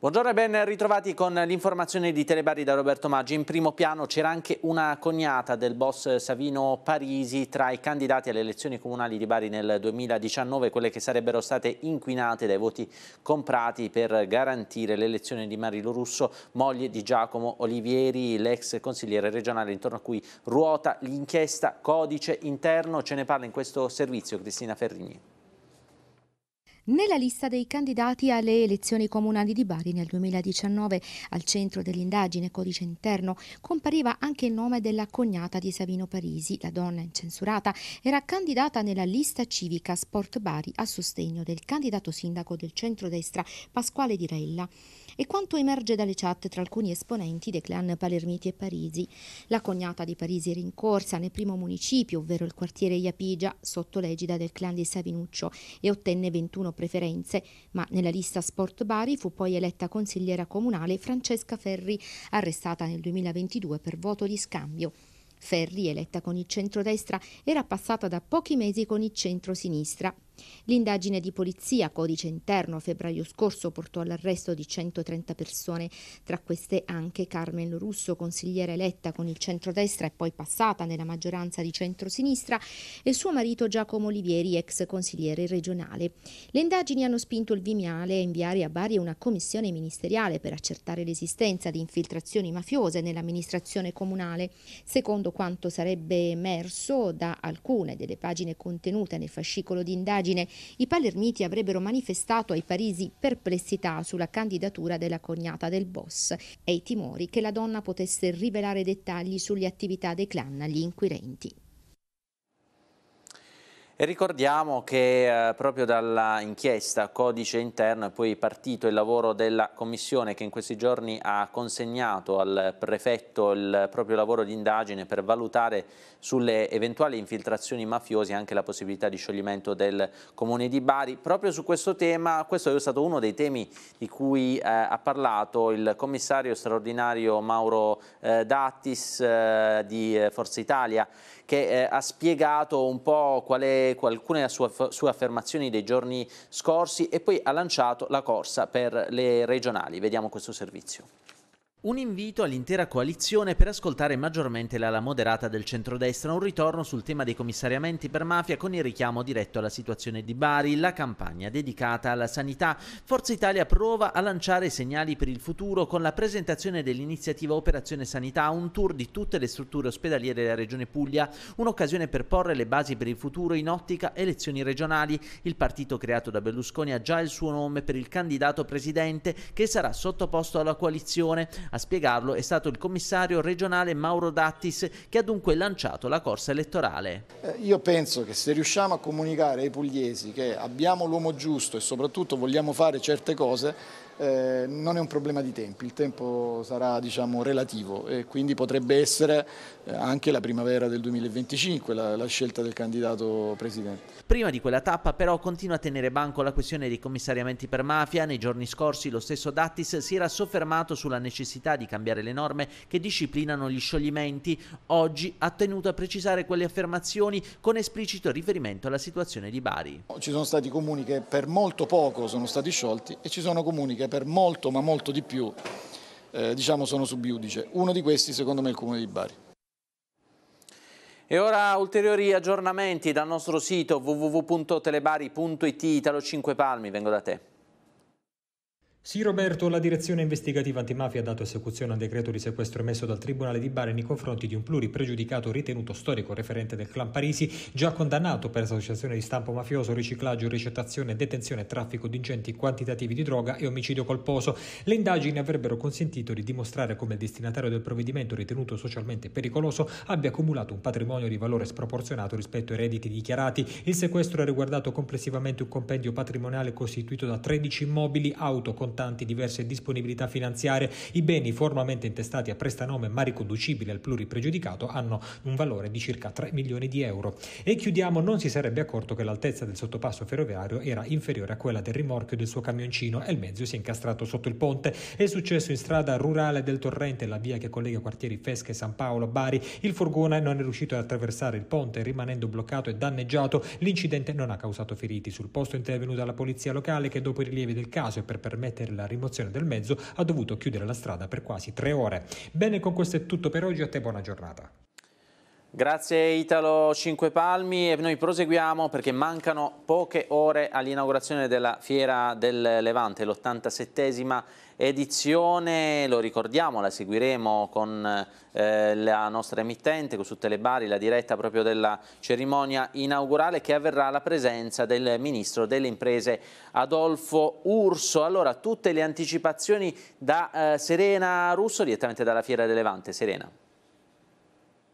Buongiorno e ben ritrovati con l'informazione di Telebari da Roberto Maggi. In primo piano c'era anche una cognata del boss Savino Parisi tra i candidati alle elezioni comunali di Bari nel 2019, quelle che sarebbero state inquinate dai voti comprati per garantire l'elezione di Marilo Russo, moglie di Giacomo Olivieri, l'ex consigliere regionale intorno a cui ruota l'inchiesta Codice Interno. Ce ne parla in questo servizio Cristina Ferrigni. Nella lista dei candidati alle elezioni comunali di Bari nel 2019, al centro dell'indagine Codice Interno, compariva anche il nome della cognata di Savino Parisi. La donna incensurata era candidata nella lista civica Sport Bari a sostegno del candidato sindaco del centro-destra Pasquale Di Rella e quanto emerge dalle chat tra alcuni esponenti dei clan palermiti e parisi. La cognata di Parisi era in corsa nel primo municipio, ovvero il quartiere Iapigia, sotto l'egida del clan di Savinuccio e ottenne 21 preferenze, ma nella lista Sport Bari fu poi eletta consigliera comunale Francesca Ferri, arrestata nel 2022 per voto di scambio. Ferri, eletta con il centro-destra, era passata da pochi mesi con il centro-sinistra, L'indagine di polizia Codice Interno a febbraio scorso portò all'arresto di 130 persone, tra queste anche Carmen Russo, consigliera eletta con il centrodestra e poi passata nella maggioranza di centrosinistra, e suo marito Giacomo Olivieri, ex consigliere regionale. Le indagini hanno spinto il Vimiale a inviare a Bari una commissione ministeriale per accertare l'esistenza di infiltrazioni mafiose nell'amministrazione comunale. Secondo quanto sarebbe emerso da alcune delle pagine contenute nel fascicolo di indagine indagine, i palermiti avrebbero manifestato ai parisi perplessità sulla candidatura della cognata del boss e i timori che la donna potesse rivelare dettagli sulle attività dei clan agli inquirenti. E ricordiamo che eh, proprio dall'inchiesta Codice Interno è poi partito il lavoro della Commissione che in questi giorni ha consegnato al prefetto il proprio lavoro di indagine per valutare sulle eventuali infiltrazioni mafiose e anche la possibilità di scioglimento del Comune di Bari. Proprio su questo tema, questo è stato uno dei temi di cui eh, ha parlato il commissario straordinario Mauro eh, Dattis eh, di eh, Forza Italia che eh, ha spiegato un po' qual è alcune sue, sue affermazioni dei giorni scorsi e poi ha lanciato la corsa per le regionali. Vediamo questo servizio. Un invito all'intera coalizione per ascoltare maggiormente l'ala moderata del centrodestra, un ritorno sul tema dei commissariamenti per mafia con il richiamo diretto alla situazione di Bari, la campagna dedicata alla sanità. Forza Italia prova a lanciare segnali per il futuro con la presentazione dell'iniziativa Operazione Sanità, un tour di tutte le strutture ospedaliere della Regione Puglia, un'occasione per porre le basi per il futuro in ottica elezioni regionali. Il partito creato da Berlusconi ha già il suo nome per il candidato presidente che sarà sottoposto alla coalizione a spiegarlo è stato il commissario regionale Mauro Dattis che ha dunque lanciato la corsa elettorale. Eh, io penso che se riusciamo a comunicare ai pugliesi che abbiamo l'uomo giusto e soprattutto vogliamo fare certe cose, eh, non è un problema di tempi, il tempo sarà diciamo, relativo e quindi potrebbe essere eh, anche la primavera del 2025 la, la scelta del candidato presidente. Prima di quella tappa però continua a tenere banco la questione dei commissariamenti per mafia. Nei giorni scorsi lo stesso Dattis si era soffermato sulla necessità di cambiare le norme che disciplinano gli scioglimenti. Oggi ha tenuto a precisare quelle affermazioni con esplicito riferimento alla situazione di Bari. Ci sono stati comuni che per molto poco sono stati sciolti e ci sono comuni che per molto ma molto di più eh, diciamo sono subiudice. Uno di questi secondo me è il Comune di Bari. E ora ulteriori aggiornamenti dal nostro sito www.telebari.it Italo 5 Palmi, vengo da te. Sì Roberto, la direzione investigativa antimafia ha dato esecuzione al decreto di sequestro emesso dal Tribunale di Bari nei confronti di un pluripregiudicato ritenuto storico referente del clan Parisi, già condannato per associazione di stampo mafioso, riciclaggio, ricettazione, detenzione, traffico di ingenti quantitativi di droga e omicidio colposo. Le indagini avrebbero consentito di dimostrare come il destinatario del provvedimento ritenuto socialmente pericoloso abbia accumulato un patrimonio di valore sproporzionato rispetto ai redditi dichiarati. Il sequestro ha riguardato complessivamente un compendio patrimoniale costituito da 13 immobili, auto, contatti comportanti diverse disponibilità finanziarie. I beni formalmente intestati a prestanome ma riconducibili al pluripregiudicato hanno un valore di circa 3 milioni di euro. E chiudiamo, non si sarebbe accorto che l'altezza del sottopasso ferroviario era inferiore a quella del rimorchio del suo camioncino e il mezzo si è incastrato sotto il ponte. È successo in strada rurale del Torrente, la via che collega quartieri Fesca e San Paolo a Bari. Il furgone non è riuscito ad attraversare il ponte, rimanendo bloccato e danneggiato. L'incidente non ha causato feriti. Sul posto è intervenuta la polizia locale che dopo i rilievi del caso e per permettere per la rimozione del mezzo ha dovuto chiudere la strada per quasi tre ore. Bene, con questo è tutto per oggi, a te buona giornata. Grazie Italo Cinque Palmi e noi proseguiamo perché mancano poche ore all'inaugurazione della Fiera del Levante, l'87esima edizione, lo ricordiamo, la seguiremo con eh, la nostra emittente con tutte le bari, la diretta proprio della cerimonia inaugurale che avverrà alla presenza del Ministro delle Imprese Adolfo Urso. Allora, tutte le anticipazioni da eh, Serena Russo, direttamente dalla Fiera del Levante. Serena.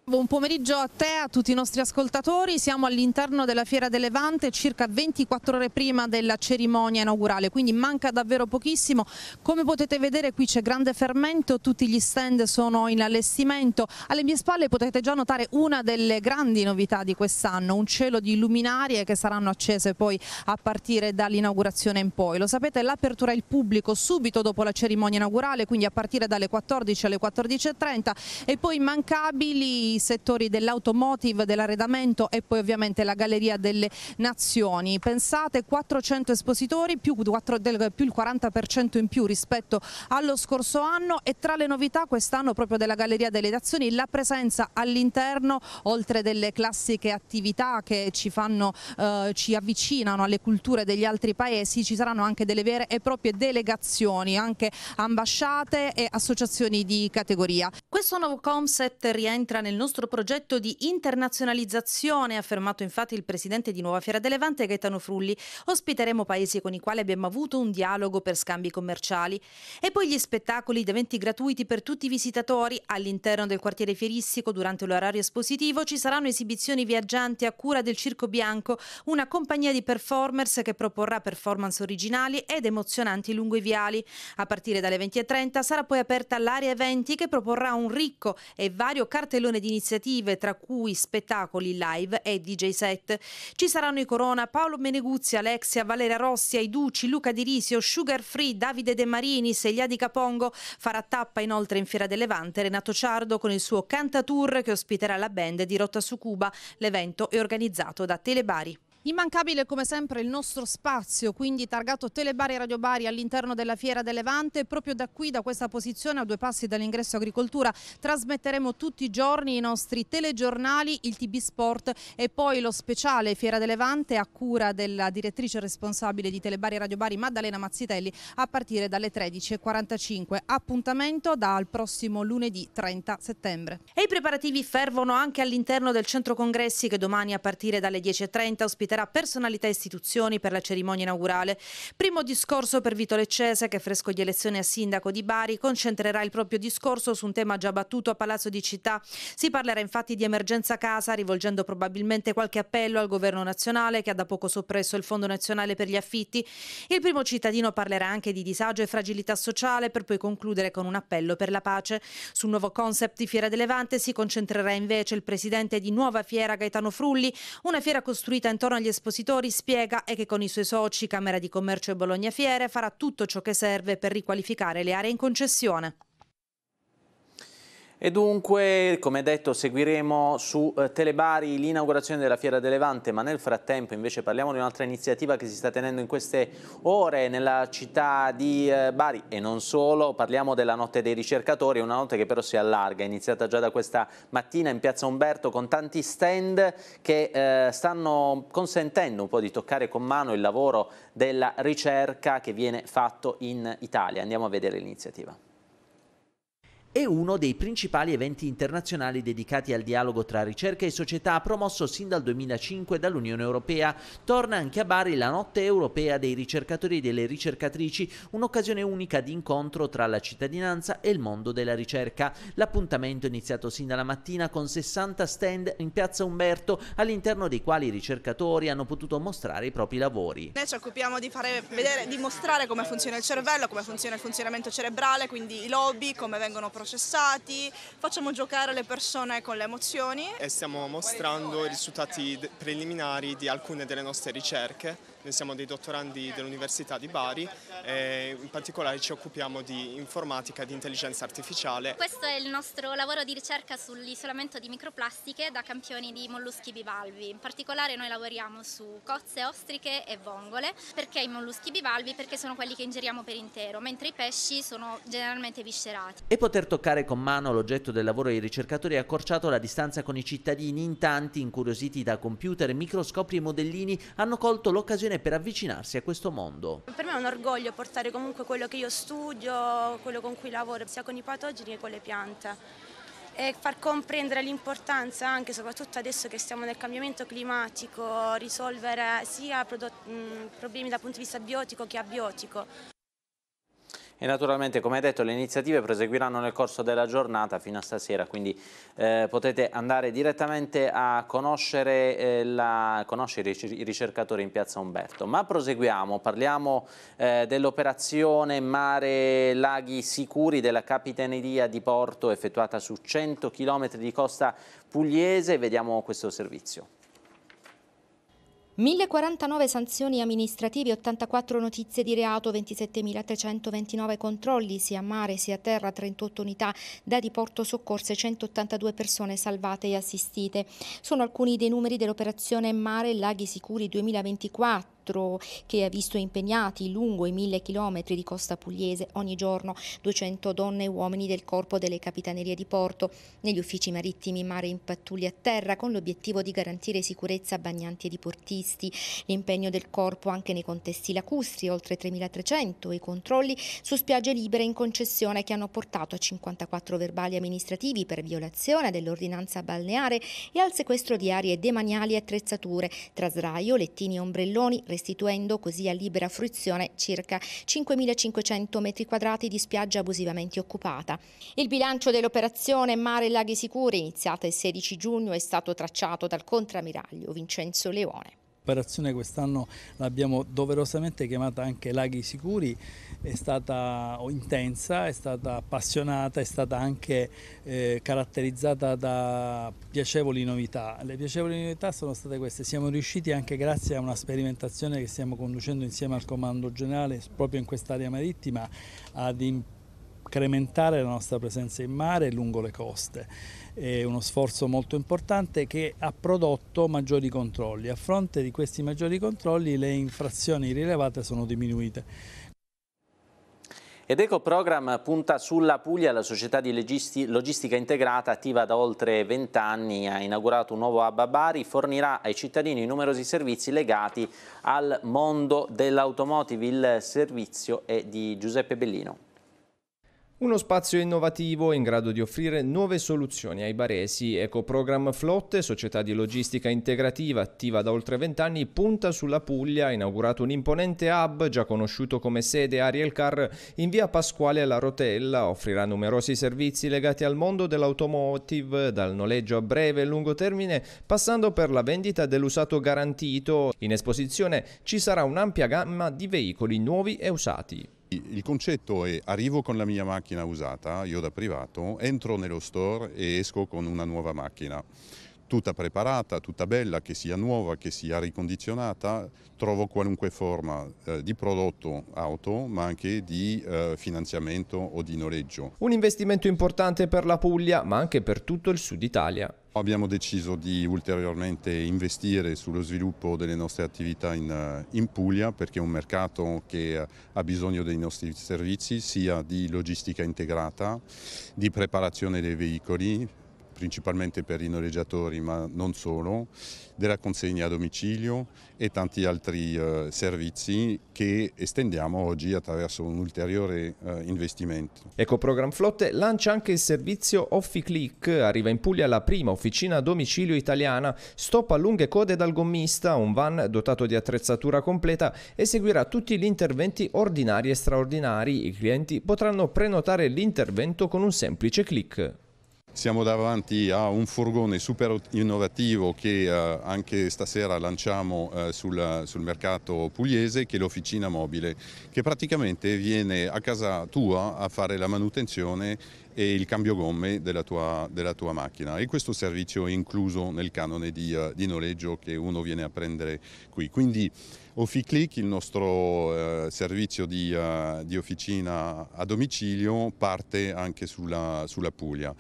Buon pomeriggio a te, e a tutti i nostri ascoltatori. Siamo all'interno della Fiera del Levante circa 24 ore prima della cerimonia inaugurale, quindi manca davvero pochissimo. Come potete vedere qui c'è grande fermento, tutti gli stand sono in allestimento. Alle mie spalle potete già notare una delle grandi novità di quest'anno, un cielo di luminarie che saranno accese poi a partire dall'inaugurazione in poi. Lo sapete, l'apertura al pubblico subito dopo la cerimonia inaugurale, quindi a partire dalle 14 alle 14.30 e poi immancabili settori dell'automotive, dell'arredamento e poi ovviamente la Galleria delle Nazioni. Pensate 400 espositori più, 4, del, più il 40% in più rispetto allo scorso anno e tra le novità quest'anno proprio della Galleria delle Nazioni la presenza all'interno oltre delle classiche attività che ci, fanno, eh, ci avvicinano alle culture degli altri paesi ci saranno anche delle vere e proprie delegazioni anche ambasciate e associazioni di categoria. Questo nuovo concept rientra nel nostro nostro progetto di internazionalizzazione, ha affermato infatti il presidente di Nuova Fiera del Levante Gaetano Frulli. Ospiteremo paesi con i quali abbiamo avuto un dialogo per scambi commerciali. E poi gli spettacoli ed eventi gratuiti per tutti i visitatori all'interno del quartiere fieristico durante l'orario espositivo ci saranno esibizioni viaggianti a cura del Circo Bianco, una compagnia di performers che proporrà performance originali ed emozionanti lungo i viali. A partire dalle 20.30 sarà poi aperta l'area eventi che proporrà un ricco e vario cartellone di iniziative tra cui spettacoli live e DJ set. Ci saranno i Corona, Paolo Meneguzzi, Alexia, Valeria Rossi, Aiduci, Luca Di Risio, Sugar Free, Davide De Marini, Seglia di Capongo. Farà tappa inoltre in Fiera del Levante Renato Ciardo con il suo Cantatour che ospiterà la band di Rotta su Cuba. L'evento è organizzato da Telebari. Immancabile come sempre il nostro spazio, quindi targato Telebari e Radio Bari all'interno della Fiera del Levante. Proprio da qui, da questa posizione, a due passi dall'ingresso agricoltura, trasmetteremo tutti i giorni i nostri telegiornali, il TB Sport e poi lo speciale Fiera del Levante a cura della direttrice responsabile di Telebari e Radio Bari, Maddalena Mazzitelli a partire dalle 13.45. Appuntamento dal prossimo lunedì 30 settembre. E i preparativi fervono anche all'interno del centro congressi che domani a partire dalle 10.30 ospiterà ospiterà personalità e istituzioni per la cerimonia inaugurale. Primo discorso per Vito Leccese, che fresco di elezione a sindaco di Bari, concentrerà il proprio discorso su un tema già battuto a Palazzo di Città. Si parlerà infatti di emergenza casa, rivolgendo probabilmente qualche appello al governo nazionale che ha da poco soppresso il Fondo Nazionale per gli Affitti. Il primo cittadino parlerà anche di disagio e fragilità sociale, per poi concludere con un appello per la pace. Sul nuovo concept di Fiera del Levante si concentrerà invece il presidente di Nuova Fiera Gaetano Frulli, una fiera costruita intorno agli gli espositori spiega è che con i suoi soci Camera di Commercio e Bologna Fiere farà tutto ciò che serve per riqualificare le aree in concessione. E dunque, come detto, seguiremo su eh, Telebari l'inaugurazione della Fiera del Levante, ma nel frattempo invece parliamo di un'altra iniziativa che si sta tenendo in queste ore nella città di eh, Bari e non solo, parliamo della Notte dei ricercatori, una notte che però si allarga, è iniziata già da questa mattina in Piazza Umberto con tanti stand che eh, stanno consentendo un po' di toccare con mano il lavoro della ricerca che viene fatto in Italia. Andiamo a vedere l'iniziativa è uno dei principali eventi internazionali dedicati al dialogo tra ricerca e società promosso sin dal 2005 dall'Unione Europea. Torna anche a Bari la Notte Europea dei ricercatori e delle ricercatrici, un'occasione unica di incontro tra la cittadinanza e il mondo della ricerca. L'appuntamento è iniziato sin dalla mattina con 60 stand in Piazza Umberto, all'interno dei quali i ricercatori hanno potuto mostrare i propri lavori. Noi ci occupiamo di, fare, vedere, di mostrare come funziona il cervello, come funziona il funzionamento cerebrale, quindi i lobby, come vengono processati processati, facciamo giocare le persone con le emozioni. E stiamo mostrando i risultati preliminari di alcune delle nostre ricerche noi siamo dei dottorandi dell'Università di Bari e in particolare ci occupiamo di informatica e di intelligenza artificiale. Questo è il nostro lavoro di ricerca sull'isolamento di microplastiche da campioni di molluschi bivalvi. In particolare noi lavoriamo su cozze, ostriche e vongole. Perché i molluschi bivalvi? Perché sono quelli che ingeriamo per intero, mentre i pesci sono generalmente viscerati. E poter toccare con mano l'oggetto del lavoro dei ricercatori ha accorciato la distanza con i cittadini in tanti incuriositi da computer, microscopi e modellini hanno colto l'occasione motivazione per avvicinarsi a questo mondo. Per me è un orgoglio portare comunque quello che io studio, quello con cui lavoro, sia con i patogeni che con le piante e far comprendere l'importanza anche soprattutto adesso che stiamo nel cambiamento climatico, risolvere sia problemi dal punto di vista biotico che abiotico e naturalmente come detto le iniziative proseguiranno nel corso della giornata fino a stasera, quindi eh, potete andare direttamente a conoscere, eh, la, conoscere, i ricercatori in piazza Umberto. Ma proseguiamo, parliamo eh, dell'operazione Mare Laghi Sicuri della Capitaneria di Porto effettuata su 100 km di costa pugliese, vediamo questo servizio. 1049 sanzioni amministrative, 84 notizie di reato, 27.329 controlli sia a mare sia a terra, 38 unità da diporto soccorse, 182 persone salvate e assistite. Sono alcuni dei numeri dell'operazione Mare Laghi Sicuri 2024 teatro che ha visto impegnati lungo i mille chilometri di costa pugliese ogni giorno 200 donne e uomini del corpo delle capitanerie di porto, negli uffici marittimi mare in pattuglia a terra con l'obiettivo di garantire sicurezza a bagnanti e diportisti, l'impegno del corpo anche nei contesti lacustri, oltre 3.300, i controlli su spiagge libere in concessione che hanno portato a 54 verbali amministrativi per violazione dell'ordinanza balneare e al sequestro di aree demaniali e attrezzature, tra sdraio, lettini e ombrelloni, restituendo così a libera fruizione circa 5.500 metri quadrati di spiaggia abusivamente occupata. Il bilancio dell'operazione Mare e Laghi Sicuri, iniziata il 16 giugno, è stato tracciato dal contrammiraglio Vincenzo Leone operazione quest'anno l'abbiamo doverosamente chiamata anche Laghi Sicuri, è stata intensa, è stata appassionata, è stata anche eh, caratterizzata da piacevoli novità. Le piacevoli novità sono state queste, siamo riusciti anche grazie a una sperimentazione che stiamo conducendo insieme al Comando Generale proprio in quest'area marittima ad implementare incrementare la nostra presenza in mare e lungo le coste. È uno sforzo molto importante che ha prodotto maggiori controlli. A fronte di questi maggiori controlli le infrazioni rilevate sono diminuite. Ed Ecoprogram punta sulla Puglia, la società di logistica integrata attiva da oltre 20 anni ha inaugurato un nuovo hub a Bari, fornirà ai cittadini numerosi servizi legati al mondo dell'automotive. Il servizio è di Giuseppe Bellino. Uno spazio innovativo in grado di offrire nuove soluzioni ai baresi. Ecoprogram Flotte, società di logistica integrativa attiva da oltre vent'anni, punta sulla Puglia, ha inaugurato un imponente hub, già conosciuto come sede Ariel Car, in via Pasquale alla Rotella, offrirà numerosi servizi legati al mondo dell'automotive, dal noleggio a breve e lungo termine, passando per la vendita dell'usato garantito. In esposizione ci sarà un'ampia gamma di veicoli nuovi e usati. Il concetto è arrivo con la mia macchina usata, io da privato, entro nello store e esco con una nuova macchina tutta preparata, tutta bella, che sia nuova, che sia ricondizionata, trovo qualunque forma eh, di prodotto auto, ma anche di eh, finanziamento o di noleggio. Un investimento importante per la Puglia, ma anche per tutto il sud Italia. Abbiamo deciso di ulteriormente investire sullo sviluppo delle nostre attività in, eh, in, Puglia perché è un mercato che eh, ha bisogno dei nostri servizi sia di logistica integrata, di preparazione dei veicoli, principalmente per i noleggiatori ma non solo, della consegna a domicilio e tanti altri eh, servizi che estendiamo oggi attraverso un ulteriore eh, investimento. Ecoprogram Flotte lancia anche il servizio OffiClick, arriva in Puglia la prima officina a domicilio italiana, stop a lunghe code dal gommista, un van dotato di attrezzatura completa eseguirà tutti gli interventi ordinari e straordinari, i clienti potranno prenotare l'intervento con un semplice click. Siamo davanti a un furgone super innovativo che eh, anche stasera lanciamo eh, sul, sul mercato pugliese, che è l'Officina Mobile, che praticamente viene a casa tua a fare la manutenzione e il cambio gomme della tua, della tua, macchina e questo servizio è incluso nel canone di, eh, di noleggio che uno viene a prendere qui. Quindi OffiClick, il nostro uh, servizio di, uh, di, officina a domicilio, parte anche sulla, sulla Puglia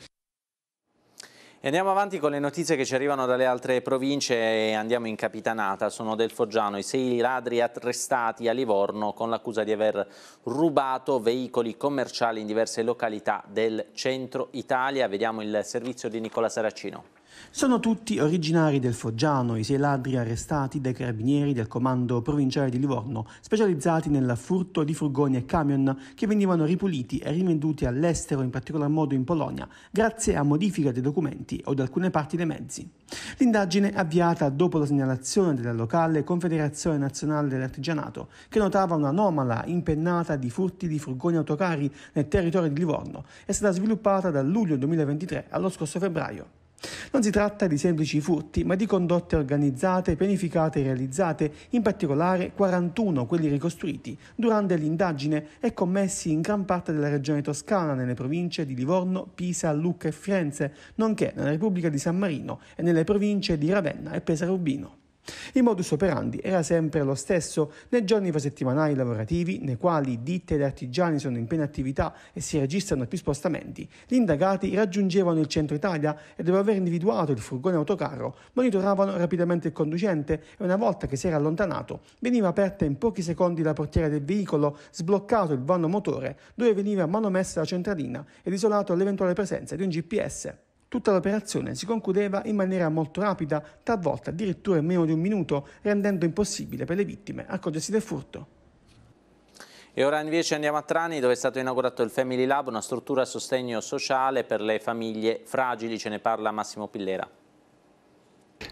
andiamo avanti con le notizie che ci arrivano dalle altre province e andiamo in capitanata. Sono del Foggiano i sei ladri arrestati a Livorno con l'accusa di aver rubato veicoli commerciali in diverse località del centro Italia. Vediamo il servizio di Nicola Saracino. Sono tutti originari del Foggiano, i sei ladri arrestati dai carabinieri del comando provinciale di Livorno, specializzati nel furto di furgoni e camion che venivano ripuliti e rivenduti all'estero, in particolar modo in Polonia, grazie a modifica dei documenti o di alcune parti dei mezzi. L'indagine avviata dopo la segnalazione della locale Confederazione Nazionale dell'Artigianato, che notava un'anomala impennata di furti di furgoni autocari nel territorio di Livorno, è stata sviluppata dal luglio 2023 allo scorso febbraio. Non si tratta di semplici furti, ma di condotte organizzate, pianificate e realizzate, in particolare 41 quelli ricostruiti durante l'indagine e commessi in gran parte della regione toscana nelle province di Livorno, Pisa, Lucca e Firenze, nonché nella Repubblica di San Marino e nelle province di Ravenna e Pesarubino. Il modus operandi era sempre lo stesso nei giorni presettimanali lavorativi nei quali ditte ed artigiani sono in piena attività e si registrano più spostamenti. Gli indagati raggiungevano il centro Italia e dopo aver individuato il furgone autocarro monitoravano rapidamente il conducente e una volta che si era allontanato veniva aperta in pochi secondi la portiera del veicolo, sbloccato il vano motore dove veniva manomessa la centralina ed isolato l'eventuale presenza di un GPS. Tutta l'operazione si concludeva in maniera molto rapida, talvolta addirittura in meno di un minuto, rendendo impossibile per le vittime accorgersi del furto. E ora invece andiamo a Trani dove è stato inaugurato il Family Lab, una struttura a sostegno sociale per le famiglie fragili, ce ne parla Massimo Pillera.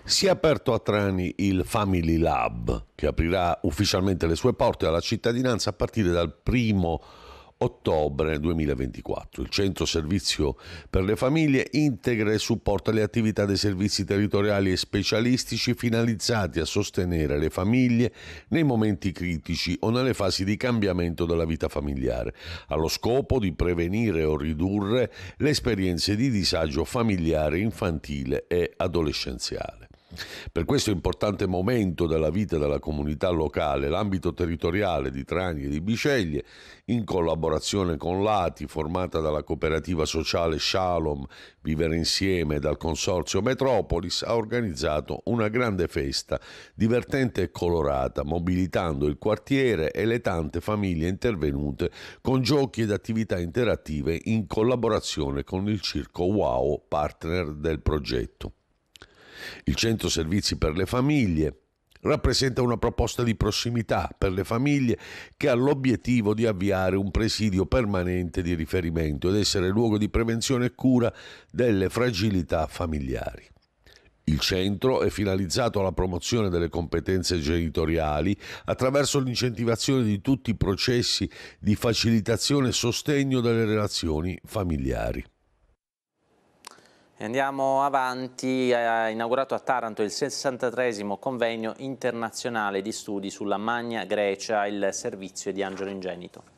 Si è aperto a Trani il Family Lab che aprirà ufficialmente le sue porte alla cittadinanza a partire dal primo ottobre 2024. Il centro servizio per le famiglie integra e supporta le attività dei servizi territoriali e specialistici finalizzati a sostenere le famiglie nei momenti critici o nelle fasi di cambiamento della vita familiare, allo scopo di prevenire o ridurre le esperienze di disagio familiare infantile e adolescenziale. Per questo importante momento della vita della comunità locale, l'ambito territoriale di Trani e di Biceglie, in collaborazione con l'ATI, formata dalla cooperativa sociale Shalom Vivere Insieme e dal consorzio Metropolis, ha organizzato una grande festa, divertente e colorata, mobilitando il quartiere e le tante famiglie intervenute con giochi ed attività interattive in collaborazione con il Circo Wow, partner del progetto. Il centro servizi per le famiglie rappresenta una proposta di prossimità per le famiglie che ha l'obiettivo di avviare un presidio permanente di riferimento ed essere luogo di prevenzione e cura delle fragilità familiari. Il centro è finalizzato alla promozione delle competenze genitoriali attraverso l'incentivazione di tutti i processi di facilitazione e sostegno delle relazioni familiari. Andiamo avanti, ha inaugurato a Taranto il 63 convegno internazionale di studi sulla Magna Grecia, il servizio di Angelo Ingenito.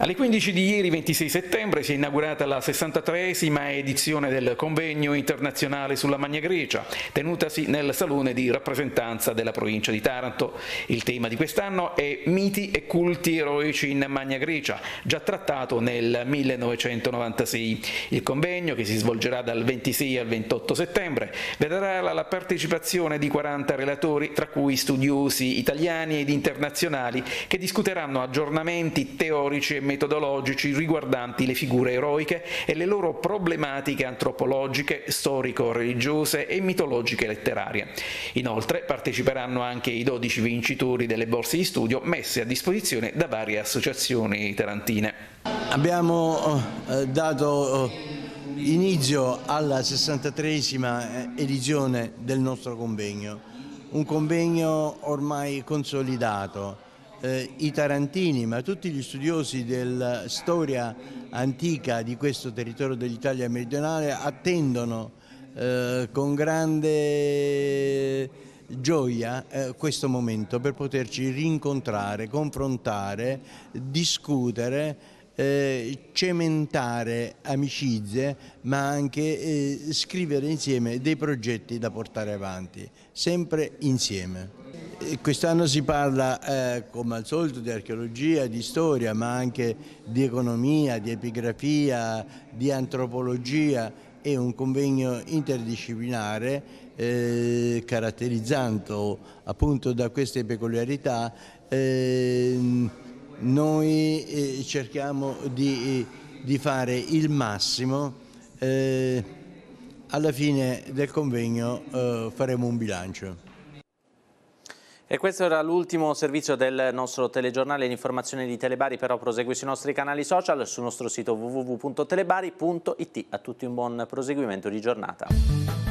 Alle 15 di ieri 26 settembre si è inaugurata la 63esima edizione del convegno internazionale sulla Magna Grecia, tenutasi nel salone di rappresentanza della provincia di Taranto. Il tema di quest'anno è Miti e culti eroici in Magna Grecia, già trattato nel 1996. Il convegno, che si svolgerà dal 26 al 28 settembre, vedrà la partecipazione di 40 relatori, tra cui studiosi italiani ed internazionali, che discuteranno aggiornamenti teorici e metodologici riguardanti le figure eroiche e le loro problematiche antropologiche, storico-religiose e mitologiche letterarie. Inoltre parteciperanno anche i 12 vincitori delle borse di studio messe a disposizione da varie associazioni tarantine. Abbiamo eh, eh, dato eh, inizio alla 63esima edizione del nostro convegno, un convegno ormai consolidato eh, i tarantini, ma tutti gli studiosi della storia antica di questo territorio dell'Italia meridionale attendono eh, con grande gioia eh, questo momento per poterci rincontrare, confrontare, discutere eh, cementare amicizie ma anche eh, scrivere insieme dei progetti da portare avanti, sempre insieme. Quest'anno si parla, eh, come al solito, di archeologia, di storia, ma anche di economia, di epigrafia, di antropologia è un convegno interdisciplinare eh, caratterizzato appunto da queste peculiarità eh, noi eh, cerchiamo di, eh, di, fare il massimo, eh, alla fine del convegno eh, faremo un bilancio. E questo era l'ultimo servizio del nostro telegiornale informazione di Telebari, però prosegue sui nostri canali social, sul nostro sito www.telebari.it. A tutti un buon proseguimento di giornata.